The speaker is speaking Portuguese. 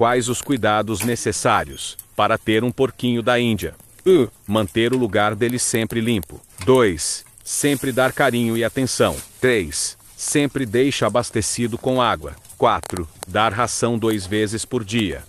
Quais os cuidados necessários para ter um porquinho da Índia? 1. Uh, manter o lugar dele sempre limpo. 2. Sempre dar carinho e atenção. 3. Sempre deixe abastecido com água. 4. Dar ração duas vezes por dia.